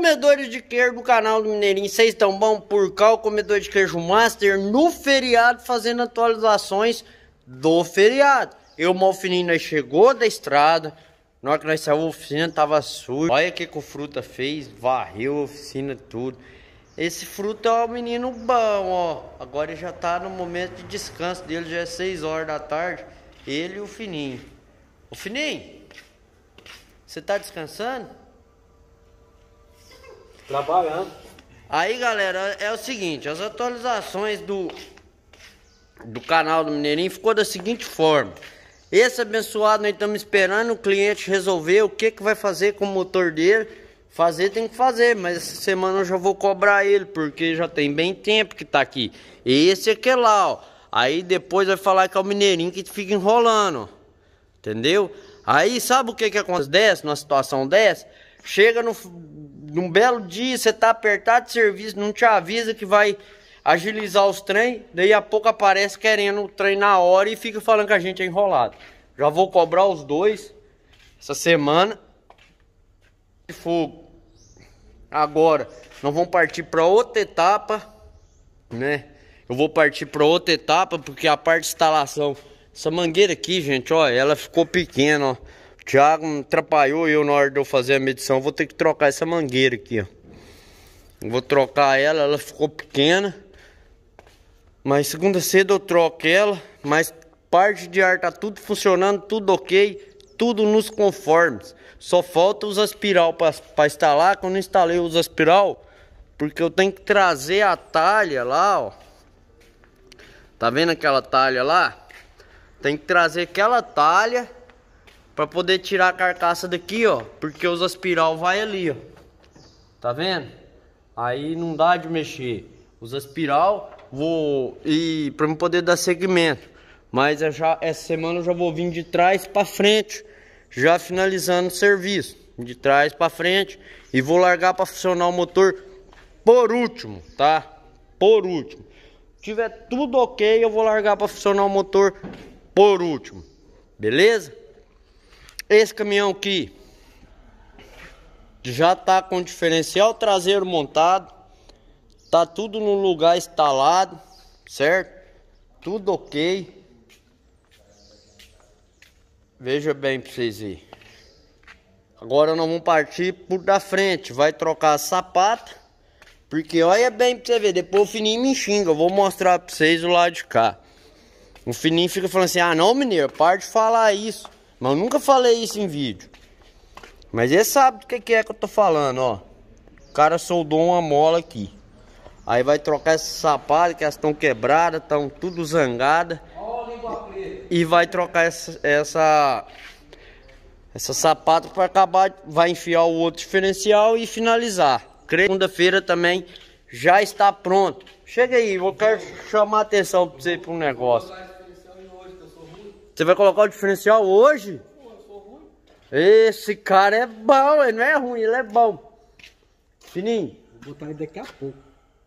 comedores de queijo do canal do Mineirinho. Vocês estão bom? Por cá, o comedor de queijo master no feriado fazendo atualizações do feriado. Eu, o oficina, chegou da estrada. Na hora que nós saímos, a oficina tava suja. Olha o que, que o Fruta fez, varreu a oficina tudo. Esse Fruta é um menino bom, ó. Agora já tá no momento de descanso dele, já é 6 horas da tarde. Ele e o Fininho. O Fininho, você tá descansando? Trabalhando. Aí, galera, é o seguinte, as atualizações do do canal do Mineirinho ficou da seguinte forma. Esse abençoado nós estamos esperando o cliente resolver o que que vai fazer com o motor dele. Fazer tem que fazer, mas essa semana eu já vou cobrar ele, porque já tem bem tempo que tá aqui. Esse aqui é lá, ó. Aí depois vai falar que é o Mineirinho que fica enrolando, Entendeu? Aí sabe o que que acontece numa situação dessa? Chega no num belo dia você tá apertado de serviço, não te avisa que vai agilizar os trem, daí a pouco aparece querendo o trem na hora e fica falando que a gente é enrolado. Já vou cobrar os dois essa semana. De fogo. Agora, nós vamos partir para outra etapa, né? Eu vou partir para outra etapa porque a parte de instalação, essa mangueira aqui, gente, ó, ela ficou pequena, ó. Tiago atrapalhou eu na hora de eu fazer a medição. Vou ter que trocar essa mangueira aqui, ó. Vou trocar ela, ela ficou pequena. Mas segunda cedo eu troco ela, mas parte de ar tá tudo funcionando, tudo ok, tudo nos conformes. Só falta os aspiral para instalar, Quando eu instalei os aspiral, porque eu tenho que trazer a talha lá, ó. Tá vendo aquela talha lá? Tem que trazer aquela talha Pra poder tirar a carcaça daqui, ó. Porque os aspiral vai ali, ó. Tá vendo? Aí não dá de mexer. Os aspiral vou... E pra eu poder dar segmento. Mas é já, essa semana eu já vou vir de trás pra frente. Já finalizando o serviço. De trás pra frente. E vou largar pra funcionar o motor por último, tá? Por último. Se tiver tudo ok, eu vou largar pra funcionar o motor por último. Beleza? Esse caminhão aqui já tá com diferencial traseiro montado, tá tudo no lugar instalado, certo? Tudo ok. Veja bem para vocês verem. Agora nós vamos partir por da frente, vai trocar a sapata, porque olha bem para você ver, depois o fininho me xinga, eu vou mostrar para vocês o lado de cá. O fininho fica falando assim, ah não mineiro, para de falar isso. Mas eu nunca falei isso em vídeo. Mas ele sabe do que, é que eu tô falando, ó. O cara soldou uma mola aqui. Aí vai trocar essa sapato que elas estão quebradas, estão tudo zangada. E vai trocar essa essa, essa sapata para acabar, vai enfiar o outro diferencial e finalizar. Segunda-feira também já está pronto. Chega aí, eu quero chamar a atenção para você pra um negócio. Você vai colocar o diferencial hoje? Esse cara é bom, ele não é ruim, ele é bom. Fininho. Vou botar ele daqui a pouco.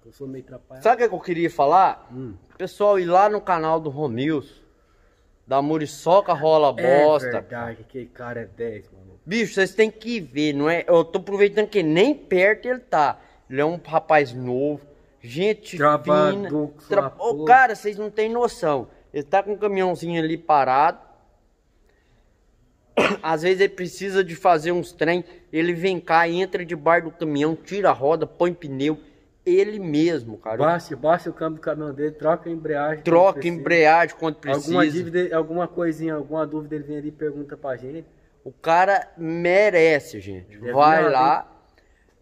Eu sou meio atrapalhado. Sabe o que eu queria falar? Hum. Pessoal, ir lá no canal do Romilson. Da Muriçoca rola é bosta. É verdade, aquele cara é 10, mano. Bicho, vocês têm que ver, não é? Eu tô aproveitando que nem perto ele tá. Ele é um rapaz novo, gente Trabalho, fina. Tra... Oh, cara, vocês não têm noção. Ele está com o caminhãozinho ali parado. Às vezes ele precisa de fazer uns trem, ele vem cá, entra debaixo do caminhão, tira a roda, põe pneu, ele mesmo, cara. Baixa, baixa o câmbio do caminhão dele, troca a embreagem. Troca a embreagem quando precisa. Alguma, dívida, alguma coisinha, alguma dúvida, ele vem ali e pergunta pra gente. O cara merece, gente. Deve Vai lá,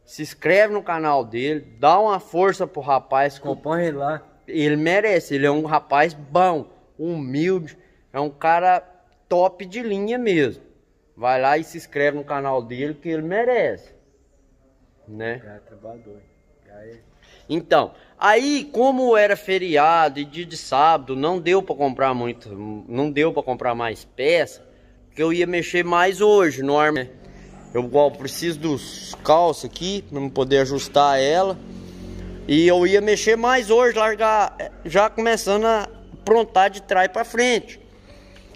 se inscreve no canal dele, dá uma força pro rapaz. Acompanha ele lá. Ele merece, ele é um rapaz bom humilde, é um cara top de linha mesmo. Vai lá e se inscreve no canal dele que ele merece. Né? É então, aí como era feriado e dia de sábado, não deu para comprar muito, não deu para comprar mais peça, que eu ia mexer mais hoje no Eu igual preciso dos calços aqui para poder ajustar ela. E eu ia mexer mais hoje, largar já começando a aprontar de trás para frente.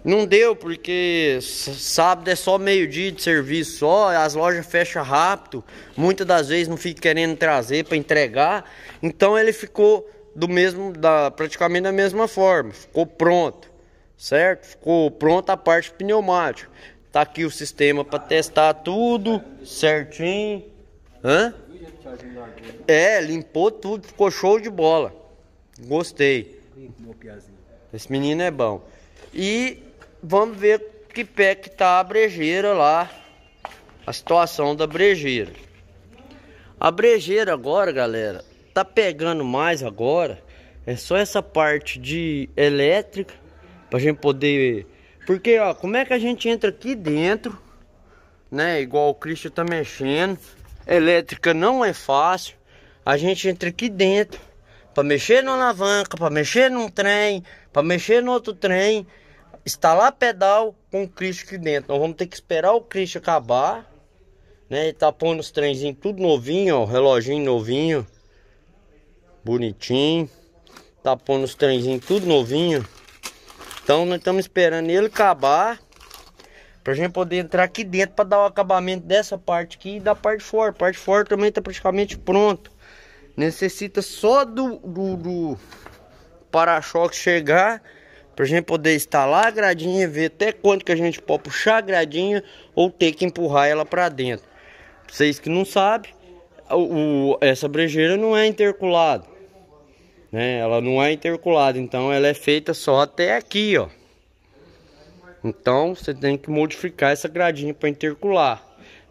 Não deu porque sábado é só meio-dia de serviço só, as lojas fecham rápido, muitas das vezes não fica querendo trazer para entregar. Então ele ficou do mesmo da praticamente da mesma forma, ficou pronto, certo? Ficou pronta a parte pneumática. Tá aqui o sistema para testar tudo certinho. Hã? É, limpou tudo, ficou show de bola. Gostei. Esse menino é bom. E vamos ver que pé que tá a brejeira lá. A situação da brejeira. A brejeira agora, galera, tá pegando mais agora. É só essa parte de elétrica pra gente poder... Porque, ó, como é que a gente entra aqui dentro, né? Igual o Cristo tá mexendo. Elétrica não é fácil. A gente entra aqui dentro para mexer numa alavanca, para mexer num trem, para mexer no outro trem, instalar pedal com o Cristo aqui dentro. Nós vamos ter que esperar o Cristo acabar, né? E tá pondo os trenzinhos tudo novinho, ó, reloginho novinho, bonitinho. Tá pondo os trenzinhos tudo novinho. Então nós estamos esperando ele acabar pra gente poder entrar aqui dentro para dar o acabamento dessa parte aqui e da parte fora. A parte fora também tá praticamente pronto. Necessita só do, do, do para-choque chegar pra gente poder instalar a gradinha, ver até quanto que a gente pode puxar a gradinha ou ter que empurrar ela para dentro. Pra vocês que não sabem, o, o, essa brejeira não é interculada, né? Ela não é interculada, então ela é feita só até aqui, ó. Então você tem que modificar essa gradinha para intercular.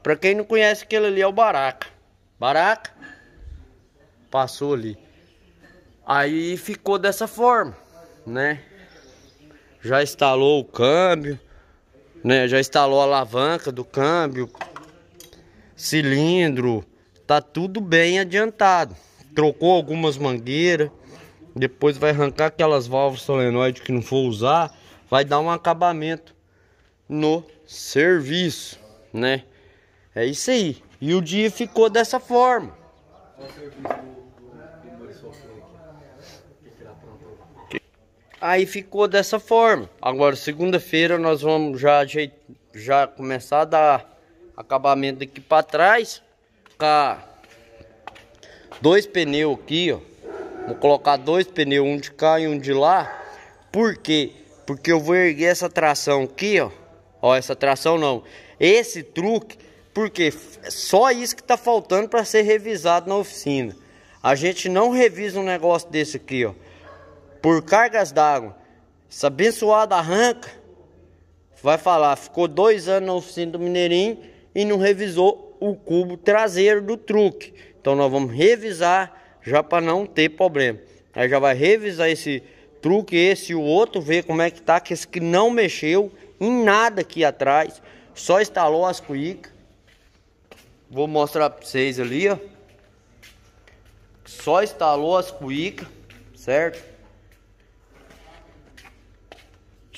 Para quem não conhece, aquele ali é o baraca. Baraca passou ali. Aí ficou dessa forma, né? Já instalou o câmbio, né? Já instalou a alavanca do câmbio, cilindro, tá tudo bem adiantado. Trocou algumas mangueiras, depois vai arrancar aquelas válvulas solenoide que não for usar, vai dar um acabamento no serviço, né? É isso aí. E o dia ficou dessa forma. Aí ficou dessa forma. Agora segunda-feira nós vamos já já começar a dar acabamento aqui para trás. Ficar dois pneus aqui, ó. Vou colocar dois pneus, um de cá e um de lá. Por quê? Porque eu vou erguer essa tração aqui, ó. Ó, essa tração não. Esse truque, porque só isso que tá faltando para ser revisado na oficina. A gente não revisa um negócio desse aqui, ó por cargas d'água. Essa abençoada arranca vai falar, ficou dois anos na oficina do Mineirinho e não revisou o cubo traseiro do truque. Então nós vamos revisar já para não ter problema. Aí já vai revisar esse truque, esse e o outro, ver como é que tá, que esse que não mexeu em nada aqui atrás, só instalou as cuicas. Vou mostrar para vocês ali, ó. Só instalou as cuicas, certo?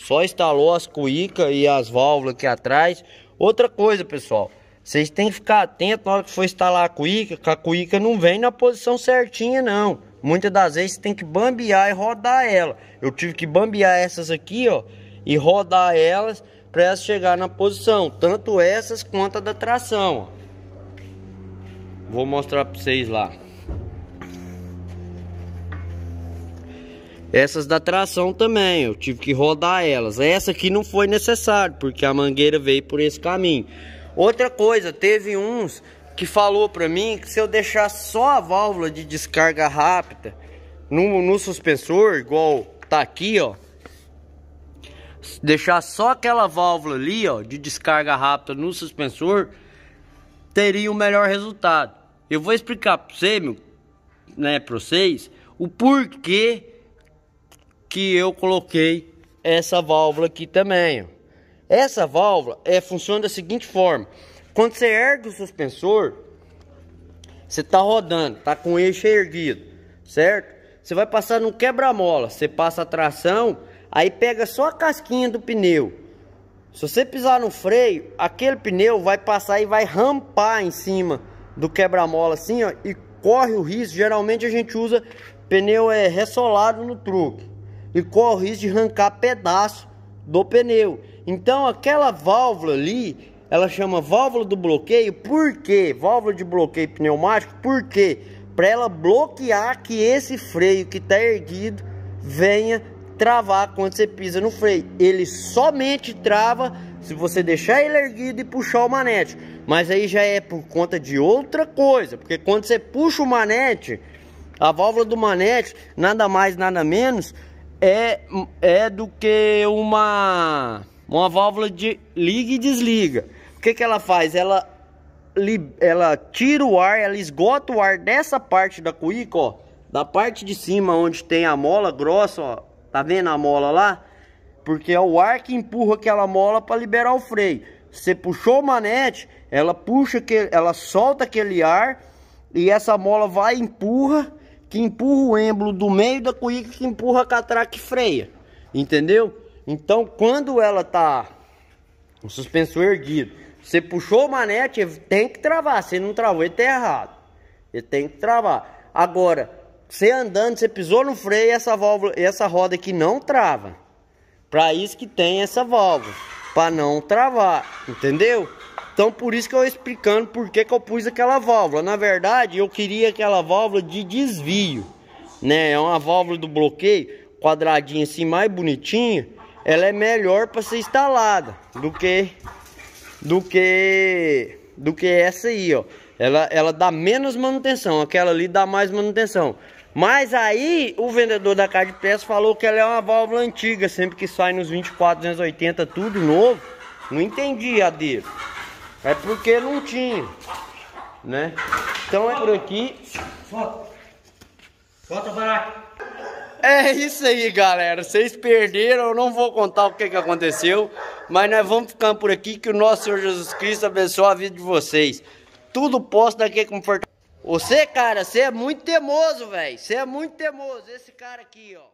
Só instalou as cuíca e as válvulas aqui atrás. Outra coisa, pessoal. Vocês têm que ficar atento na hora que for instalar a cuíca, que a cuíca não vem na posição certinha, não. Muitas das vezes você tem que bambear e rodar ela. Eu tive que bambear essas aqui, ó, e rodar elas para elas chegar na posição. Tanto essas quanto a da tração, ó. Vou mostrar para vocês lá. Essas da tração também, eu tive que rodar elas. Essa aqui não foi necessário, porque a mangueira veio por esse caminho. Outra coisa, teve uns que falou para mim que se eu deixar só a válvula de descarga rápida no, no suspensor, igual tá aqui, ó. Deixar só aquela válvula ali, ó, de descarga rápida no suspensor, teria o um melhor resultado. Eu vou explicar para você, meu, né, para vocês, o porquê que eu coloquei essa válvula aqui também. Essa válvula é, funciona da seguinte forma. Quando você ergue o suspensor, você está rodando, está com o eixo erguido, certo? Você vai passar no quebra-mola, você passa a tração, aí pega só a casquinha do pneu. Se você pisar no freio, aquele pneu vai passar e vai rampar em cima do quebra-mola assim, ó, e corre o risco. Geralmente a gente usa pneu é ressolado no truque e corre o risco de arrancar pedaço do pneu. Então aquela válvula ali, ela chama válvula do bloqueio, por quê? Válvula de bloqueio pneumático, por quê? Para ela bloquear que esse freio que está erguido venha travar quando você pisa no freio. Ele somente trava se você deixar ele erguido e puxar o manete. Mas aí já é por conta de outra coisa, porque quando você puxa o manete, a válvula do manete, nada mais, nada menos, é, é do que uma, uma válvula de liga e desliga. O que, que ela faz? Ela, ela tira o ar, ela esgota o ar dessa parte da cuíca, ó. Da parte de cima onde tem a mola grossa, ó. Tá vendo a mola lá? Porque é o ar que empurra aquela mola para liberar o freio. Você puxou o manete, ela puxa que ela solta aquele ar e essa mola vai empurra que empurra o êmbolo do meio da cuíca que empurra a catraca e freia. Entendeu? Então, quando ela tá o suspensor erguido, você puxou o manete, tem que travar. Se não travou, ele tá errado. Ele tem que travar. Agora, você andando, você pisou no freio, essa válvula, essa roda aqui não trava. Para isso que tem essa válvula, para não travar, entendeu? Então por isso que eu explicando por que, que eu pus aquela válvula. Na verdade, eu queria aquela válvula de desvio, né? É uma válvula do bloqueio, quadradinha assim, mais bonitinha. Ela é melhor para ser instalada do que do que do que essa aí, ó. Ela ela dá menos manutenção, aquela ali dá mais manutenção. Mas aí o vendedor da casa de falou que ela é uma válvula antiga, sempre que sai nos 24, 280, tudo novo. Não entendi a dele. É porque não tinha, né? Então é por aqui. Volta para lá. É isso aí, galera. Vocês perderam, eu não vou contar o que, que aconteceu, mas nós vamos ficando por aqui. Que o nosso Senhor Jesus Cristo abençoe a vida de vocês. Tudo posto daqui com Fortaleza. Você, cara, você é muito teimoso, velho. Você é muito teimoso. Esse cara aqui, ó.